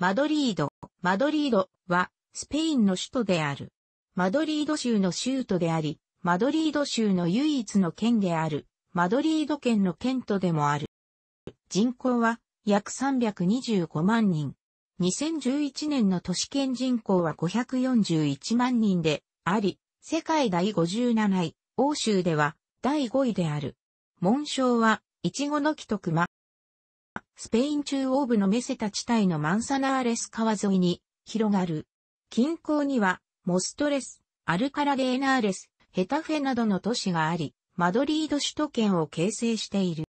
マドリード。マドリードはスペインの首都である。マドリード州の州都であり、マドリード州の唯一の県である、マドリード県の県都でもある。人口は約325万人。2011年の都市圏人口は541万人であり、世界第57位、欧州では第5位である。紋章は、イチゴの木と熊、スペイン中央部のメセタ地帯のマンサナーレス川沿いに広がる。近郊には、モストレス、アルカラゲーナーレス、ヘタフェなどの都市があり、マドリード首都圏を形成している。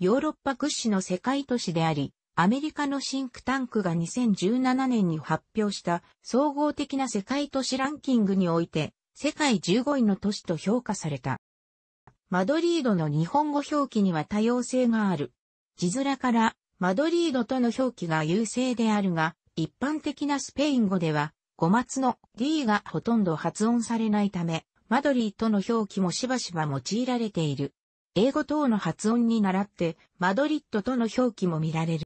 ヨーロッパ屈指の世界都市であり、アメリカのシンクタンクが2017年に発表した総合的な世界都市ランキングにおいて、世界15位の都市と評価された。マドリードの日本語表記には多様性がある。字面からマドリードとの表記が優勢であるが、一般的なスペイン語では、語末の D がほとんど発音されないため、マドリーとの表記もしばしば用いられている。英語等の発音に倣って、マドリッドとの表記も見られる。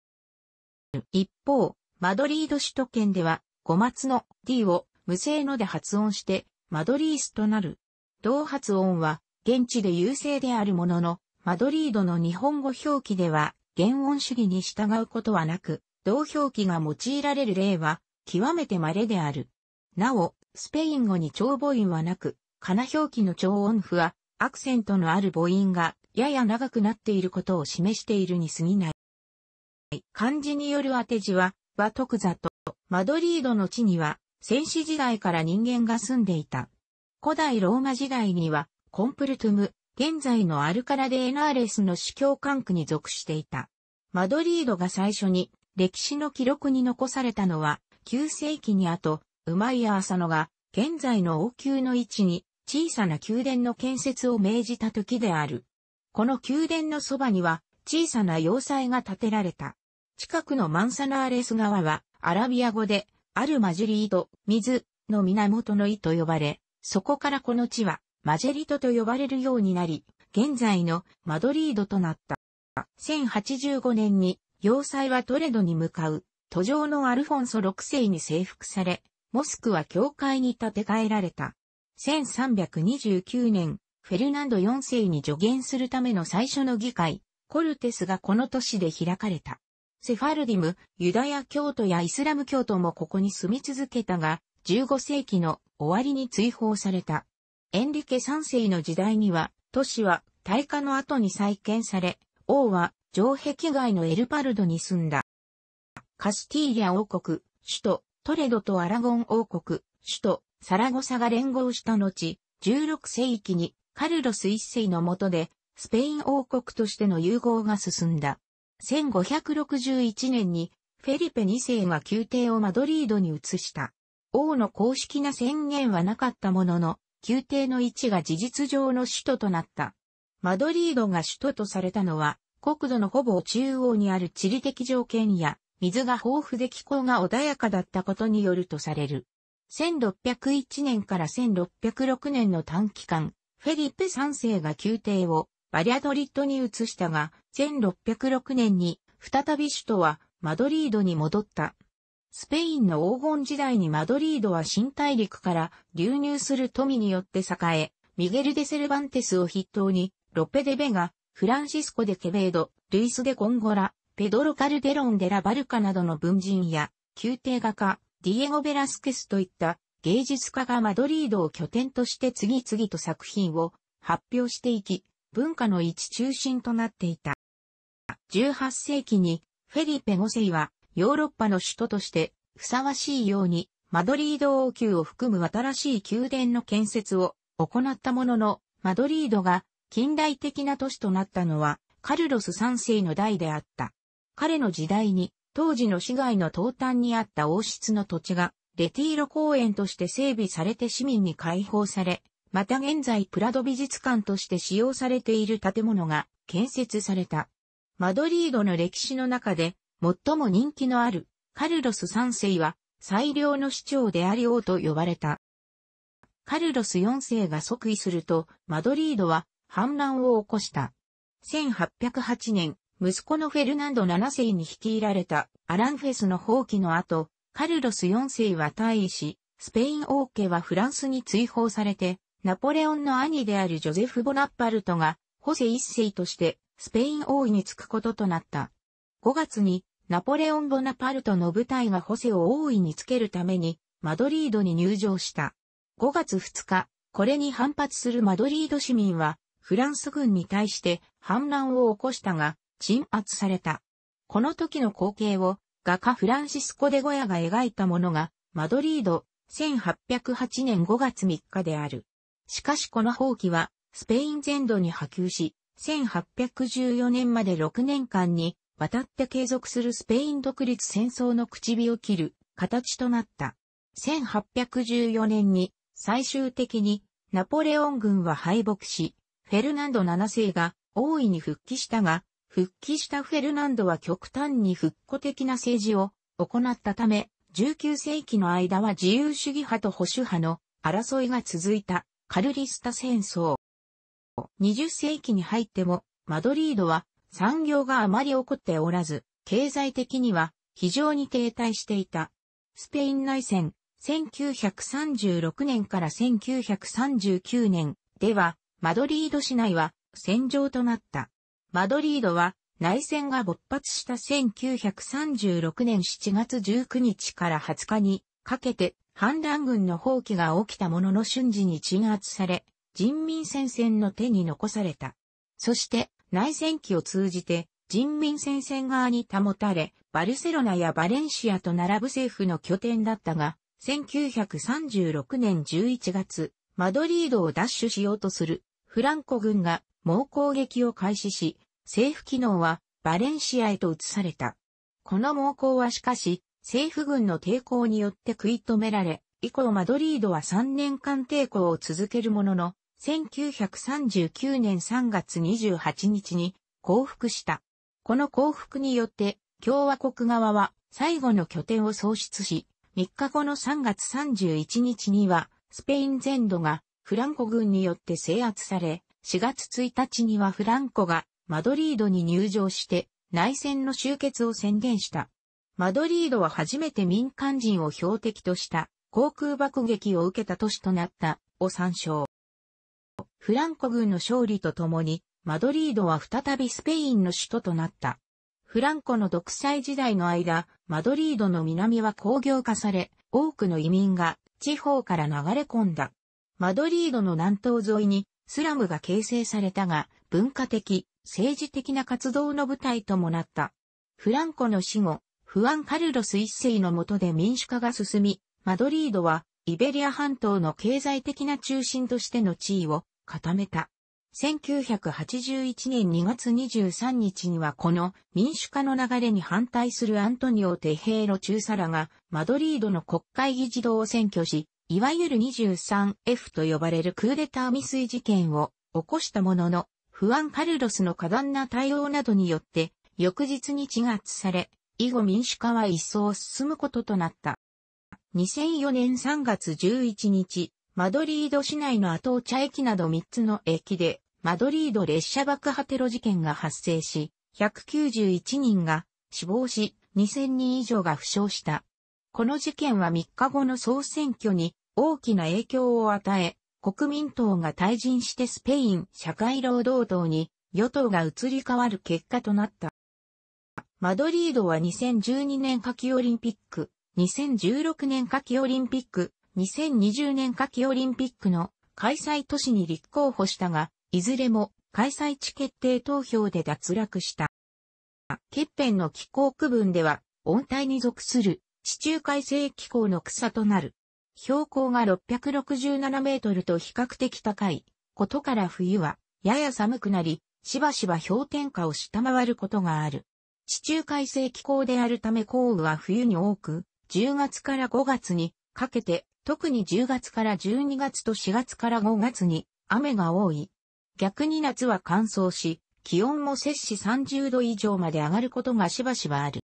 一方、マドリード首都圏では、語末の D を無声ので発音して、マドリースとなる。同発音は、現地で優勢であるものの、マドリードの日本語表記では、原音主義に従うことはなく、同表記が用いられる例は、極めて稀である。なお、スペイン語に長母音はなく、かな表記の長音符は、アクセントのある母音が、やや長くなっていることを示しているに過ぎない。漢字による当て字は、は徳座と、マドリードの地には、先史時代から人間が住んでいた。古代ローマ時代には、コンプルトゥム、現在のアルカラ・デ・エナーレスの主教管区に属していた。マドリードが最初に歴史の記録に残されたのは、9世紀に後、ウマイヤ・アサノが現在の王宮の位置に小さな宮殿の建設を命じた時である。この宮殿のそばには小さな要塞が建てられた。近くのマンサナーレス川はアラビア語でアルマジュリード、水の源の井と呼ばれ、そこからこの地はマジェリトと呼ばれるようになり、現在のマドリードとなった。1085年に、要塞はトレドに向かう、途上のアルフォンソ6世に征服され、モスクは教会に建て替えられた。1329年、フェルナンド4世に助言するための最初の議会、コルテスがこの都市で開かれた。セファルディム、ユダヤ教徒やイスラム教徒もここに住み続けたが、15世紀の終わりに追放された。エンリケ三世の時代には、都市は大火の後に再建され、王は城壁外のエルパルドに住んだ。カスティーリャ王国、首都トレドとアラゴン王国、首都サラゴサが連合した後、16世紀にカルロス一世の下で、スペイン王国としての融合が進んだ。1561年にフェリペ2世が宮廷をマドリードに移した。王の公式な宣言はなかったものの、宮廷の位置が事実上の首都となった。マドリードが首都とされたのは、国土のほぼ中央にある地理的条件や、水が豊富で気候が穏やかだったことによるとされる。1601年から1606年の短期間、フェリッペ3世が宮廷をバリアドリッドに移したが、1606年に再び首都はマドリードに戻った。スペインの黄金時代にマドリードは新大陸から流入する富によって栄え、ミゲル・デ・セルバンテスを筆頭に、ロペデ・ベガ、フランシスコ・デ・ケベード、ルイス・デ・コンゴラ、ペドロ・カルデロン・デラ・バルカなどの文人や、宮廷画家、ディエゴ・ベラスケスといった芸術家がマドリードを拠点として次々と作品を発表していき、文化の一中心となっていた。18世紀にフェリペ5世はヨーロッパの首都としてふさわしいように、マドリード王宮を含む新しい宮殿の建設を行ったものの、マドリードが近代的な都市となったのは、カルロス3世の代であった。彼の時代に、当時の市街の東端にあった王室の土地が、レティーロ公園として整備されて市民に開放され、また現在プラド美術館として使用されている建物が建設された。マドリードの歴史の中で最も人気のあるカルロス3世は最良の市長であり王と呼ばれた。カルロス4世が即位するとマドリードは反乱を起こした。1808年、息子のフェルナンド7世に率いられたアランフェスの放棄の後、カルロス4世は退位し、スペイン王家はフランスに追放されて、ナポレオンの兄であるジョゼフ・ボナッパルトが、ホセ一世として、スペイン王位に就くこととなった。5月に、ナポレオン・ボナパルトの部隊がホセを大いにつけるために、マドリードに入場した。5月2日、これに反発するマドリード市民は、フランス軍に対して反乱を起こしたが、鎮圧された。この時の光景を、画家フランシスコ・デ・ゴヤが描いたものが、マドリード、1808年5月3日である。しかしこの放棄は、スペイン全土に波及し、1814年まで6年間に渡って継続するスペイン独立戦争の口火を切る形となった。1814年に最終的にナポレオン軍は敗北し、フェルナンド7世が大いに復帰したが、復帰したフェルナンドは極端に復古的な政治を行ったため、19世紀の間は自由主義派と保守派の争いが続いたカルリスタ戦争。20世紀に入ってもマドリードは産業があまり起こっておらず、経済的には非常に停滞していた。スペイン内戦、1936年から1939年では、マドリード市内は戦場となった。マドリードは内戦が勃発した1936年7月19日から20日にかけて反乱軍の放棄が起きたものの瞬時に鎮圧され、人民戦線の手に残された。そして内戦期を通じて人民戦線側に保たれ、バルセロナやバレンシアと並ぶ政府の拠点だったが、1936年11月、マドリードを奪取しようとするフランコ軍が猛攻撃を開始し、政府機能はバレンシアへと移された。この猛攻はしかし、政府軍の抵抗によって食い止められ、以降マドリードは3年間抵抗を続けるものの、1939年3月28日に降伏した。この降伏によって共和国側は最後の拠点を創出し、3日後の3月31日にはスペイン全土がフランコ軍によって制圧され、4月1日にはフランコがマドリードに入場して内戦の終結を宣言した。マドリードは初めて民間人を標的とした航空爆撃を受けた都市となったを参照。フランコ軍の勝利とともに、マドリードは再びスペインの首都となった。フランコの独裁時代の間、マドリードの南は工業化され、多くの移民が地方から流れ込んだ。マドリードの南東沿いにスラムが形成されたが、文化的、政治的な活動の舞台ともなった。フランコの死後、フアン・カルロス一世の下で民主化が進み、マドリードはイベリア半島の経済的な中心としての地位を固めた。1981年2月23日にはこの民主化の流れに反対するアントニオ・テヘイロ中佐らがマドリードの国会議事堂を占拠し、いわゆる 23F と呼ばれるクーデター未遂事件を起こしたものの、不安カルロスの過断な対応などによって、翌日に鎮圧され、以後民主化は一層進むこととなった。2004年3月11日、マドリード市内のアトーチャ駅など3つの駅で、マドリード列車爆破テロ事件が発生し、191人が死亡し、2000人以上が負傷した。この事件は3日後の総選挙に大きな影響を与え、国民党が退陣してスペイン社会労働党に与党が移り変わる結果となった。マドリードは2012年夏季オリンピック2016年夏季オリンピック、2020年夏季オリンピックの開催都市に立候補したが、いずれも開催地決定投票で脱落した。欠片の気候区分では温帯に属する地中海性気候の草となる。標高が667メートルと比較的高いことから冬はやや寒くなり、しばしば氷点下を下回ることがある。地中海性気候であるため降雨は冬に多く、10月から5月にかけて、特に10月から12月と4月から5月に雨が多い。逆に夏は乾燥し、気温も摂氏30度以上まで上がることがしばしばある。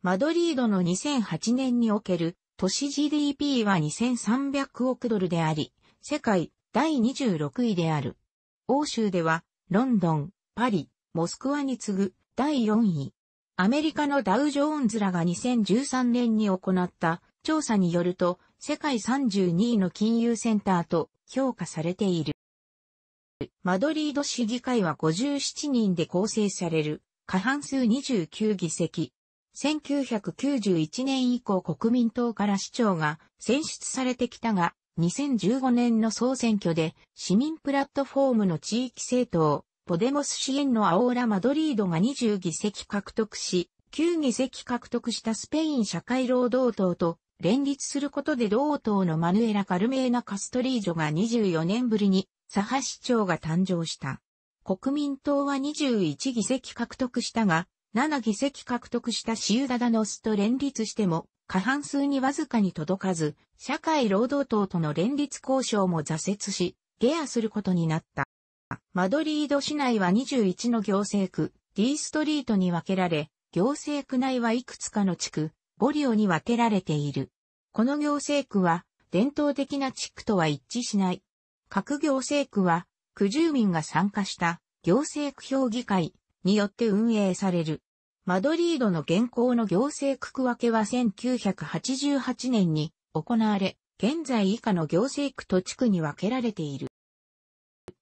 マドリードの2008年における都市 GDP は2300億ドルであり、世界第26位である。欧州では、ロンドン、パリ、モスクワに次ぐ第4位。アメリカのダウジョーンズらが2013年に行った調査によると、世界32位の金融センターと評価されている。マドリード市議会は57人で構成される、過半数29議席。1991年以降国民党から市長が選出されてきたが、2015年の総選挙で市民プラットフォームの地域政党、ポデモス支援のアオーラ・マドリードが20議席獲得し、9議席獲得したスペイン社会労働党と連立することで同党のマヌエラ・カルメーナ・カストリージョが24年ぶりに左派市長が誕生した。国民党は21議席獲得したが、7議席獲得したシウダダノスと連立しても、過半数にわずかに届かず、社会労働党との連立交渉も挫折し、ゲアすることになった。マドリード市内は21の行政区、D ストリートに分けられ、行政区内はいくつかの地区、ボリオに分けられている。この行政区は、伝統的な地区とは一致しない。各行政区は、区住民が参加した行政区評議会によって運営される。マドリードの現行の行政区区分けは1988年に行われ、現在以下の行政区と地区に分けられている。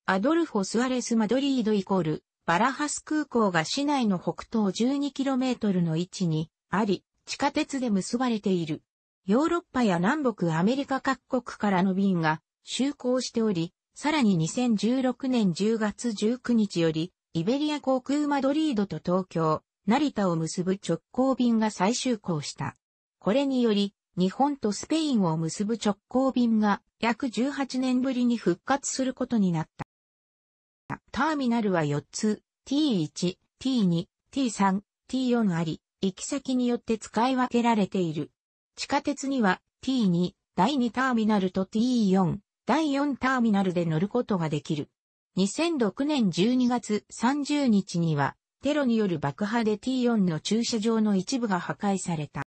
アドルフォ・スアレス・マドリードイコール、バラハス空港が市内の北東 12km の位置にあり、地下鉄で結ばれている。ヨーロッパや南北アメリカ各国からの便が就航しており、さらに2016年10月19日より、イベリア航空マドリードと東京、成田を結ぶ直行便が再就航した。これにより、日本とスペインを結ぶ直行便が約18年ぶりに復活することになった。ターミナルは4つ、T1、T2、T3、T4 あり、行き先によって使い分けられている。地下鉄には T2、第2ターミナルと T4、第4ターミナルで乗ることができる。2006年12月30日には、テロによる爆破で T4 の駐車場の一部が破壊された。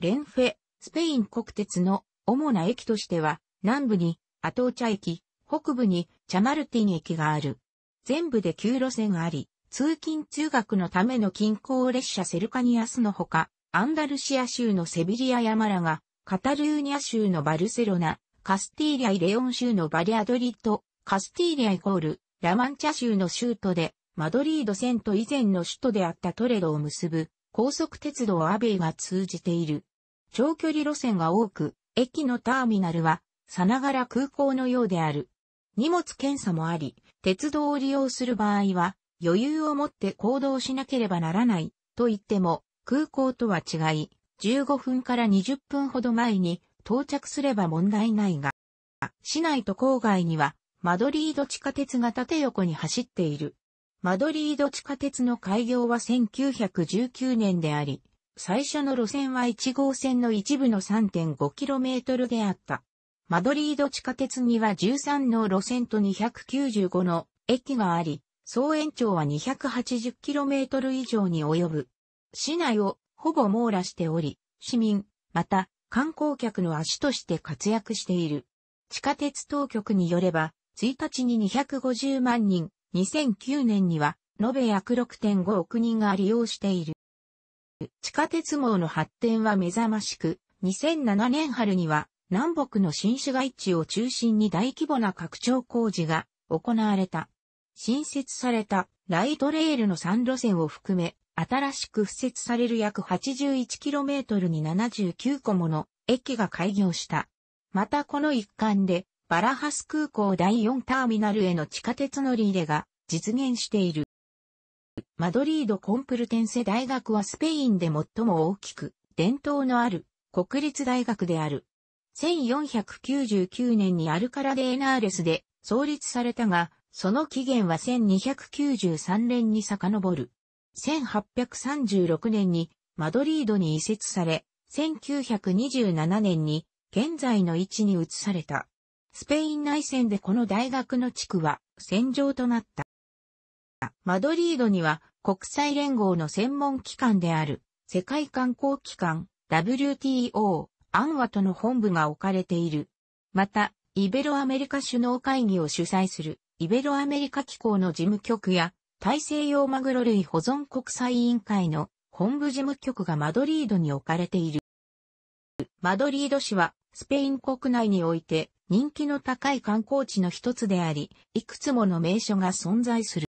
レンフェ、スペイン国鉄の主な駅としては、南部にアトーチャ駅、北部にチャマルティン駅がある。全部で9路線あり、通勤通学のための近郊列車セルカニアスのほか、アンダルシア州のセビリアヤマラが、カタルーニャ州のバルセロナ、カスティーリアイレオン州のバリアドリッド、カスティーリアイコール、ラマンチャ州の州都で、マドリード線と以前の首都であったトレドを結ぶ、高速鉄道アベイが通じている。長距離路線が多く、駅のターミナルは、さながら空港のようである。荷物検査もあり、鉄道を利用する場合は余裕を持って行動しなければならないと言っても空港とは違い、15分から20分ほど前に到着すれば問題ないが、市内と郊外にはマドリード地下鉄が縦横に走っている。マドリード地下鉄の開業は1919年であり、最初の路線は1号線の一部の 3.5km であった。マドリード地下鉄には13の路線と295の駅があり、総延長は 280km 以上に及ぶ。市内をほぼ網羅しており、市民、また観光客の足として活躍している。地下鉄当局によれば、1日に250万人、2009年には延べ約6.5億人が利用している。地下鉄網の発展は目覚ましく、2007年春には南北の新市街地を中心に大規模な拡張工事が行われた。新設されたライトレールの3路線を含め、新しく付設される約 81km に79個もの駅が開業した。またこの一環で、バラハス空港第4ターミナルへの地下鉄乗り入れが実現している。マドリードコンプルテンセ大学はスペインで最も大きく、伝統のある国立大学である。1499年にアルカラデエナーレスで創立されたが、その起源は1293年に遡る。1836年にマドリードに移設され、1927年に現在の位置に移された。スペイン内戦でこの大学の地区は戦場となった。マドリードには国際連合の専門機関である世界観光機関 WTO アンワトの本部が置かれている。また、イベロアメリカ首脳会議を主催する、イベロアメリカ機構の事務局や、大西洋マグロ類保存国際委員会の本部事務局がマドリードに置かれている。マドリード市は、スペイン国内において人気の高い観光地の一つであり、いくつもの名所が存在する。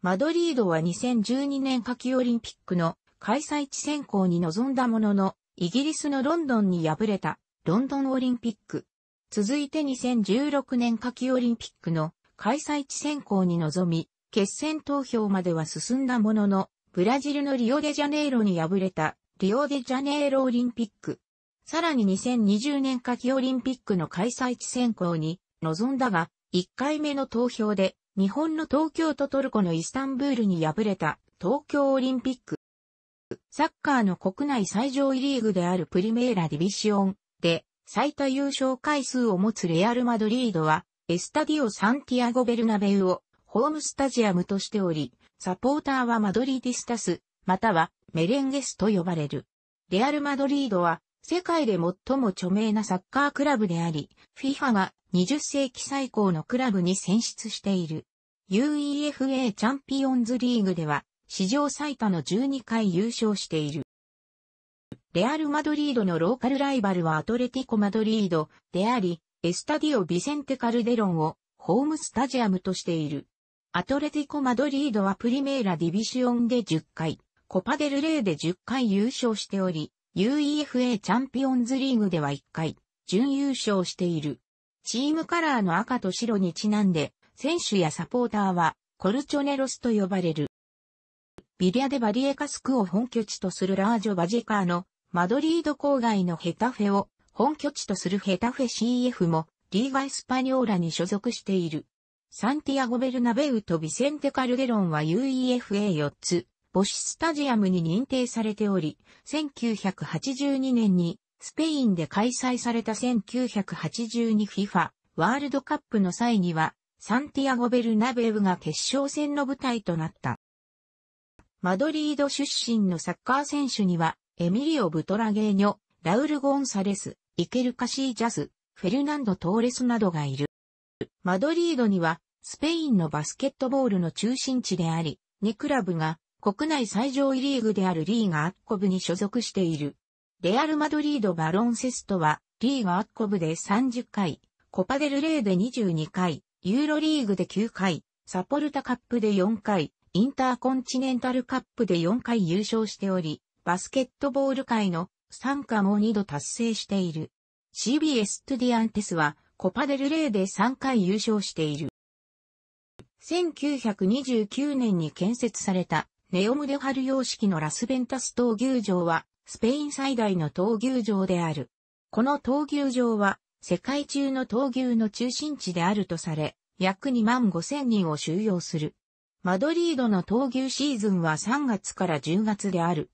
マドリードは2012年夏季オリンピックの開催地選考に臨んだものの、イギリスのロンドンに敗れたロンドンオリンピック。続いて2016年夏季オリンピックの開催地選考に臨み、決戦投票までは進んだものの、ブラジルのリオデジャネイロに敗れたリオデジャネイロオリンピック。さらに2020年夏季オリンピックの開催地選考に臨んだが、1回目の投票で日本の東京とトルコのイスタンブールに敗れた東京オリンピック。サッカーの国内最上位リーグであるプリメーラディビシオンで最多優勝回数を持つレアル・マドリードはエスタディオ・サンティアゴ・ベルナベウをホームスタジアムとしており、サポーターはマドリーディスタス、またはメレンゲスと呼ばれる。レアル・マドリードは世界で最も著名なサッカークラブであり、FIFA が20世紀最高のクラブに選出している。UEFA チャンピオンズリーグでは史上最多の12回優勝している。レアル・マドリードのローカルライバルはアトレティコ・マドリードであり、エスタディオ・ビセンテ・カルデロンをホームスタジアムとしている。アトレティコ・マドリードはプリメーラ・ディビシオンで10回、コパデル・レイで10回優勝しており、UEFA チャンピオンズリーグでは1回、準優勝している。チームカラーの赤と白にちなんで、選手やサポーターはコルチョネロスと呼ばれる。ビリアデ・バリエカスクを本拠地とするラージョ・バジカーのマドリード郊外のヘタフェを本拠地とするヘタフェ CF もリーガ・エスパニョーラに所属している。サンティアゴ・ベルナベウとビセンテ・カルデロンは UEFA4 つ、母子スタジアムに認定されており、1982年にスペインで開催された 1982FIFA ワールドカップの際にはサンティアゴ・ベルナベウが決勝戦の舞台となった。マドリード出身のサッカー選手には、エミリオ・ブトラゲーニョ、ラウル・ゴンサレス、イケル・カシージャス、フェルナンド・トーレスなどがいる。マドリードには、スペインのバスケットボールの中心地であり、2クラブが国内最上位リーグであるリーガアッコブに所属している。レアル・マドリード・バロンセストは、リーガアッコブで30回、コパデルレイで22回、ユーロリーグで9回、サポルタカップで4回、インターコンチネンタルカップで4回優勝しており、バスケットボール界の参加も2度達成している。CB s トゥディアンテスはコパデルレーで3回優勝している。1929年に建設されたネオムデハル様式のラスベンタス闘牛場はスペイン最大の闘牛場である。この闘牛場は世界中の闘牛の中心地であるとされ、約2万5千人を収容する。マドリードの闘牛シーズンは3月から10月である。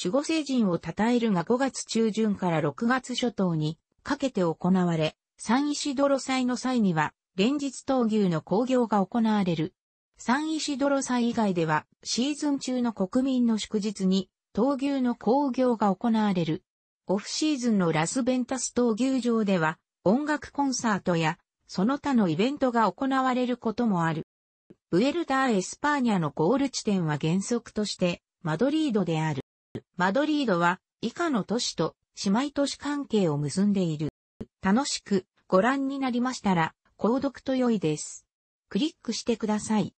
守護聖人を称えるが5月中旬から6月初頭にかけて行われ、三石泥祭の際には連日闘牛の興行が行われる。三石泥祭以外ではシーズン中の国民の祝日に闘牛の興行が行われる。オフシーズンのラスベンタス闘牛場では音楽コンサートやその他のイベントが行われることもある。ブエルター・エスパーニャのゴール地点は原則として、マドリードである。マドリードは、以下の都市と姉妹都市関係を結んでいる。楽しくご覧になりましたら、購読と良いです。クリックしてください。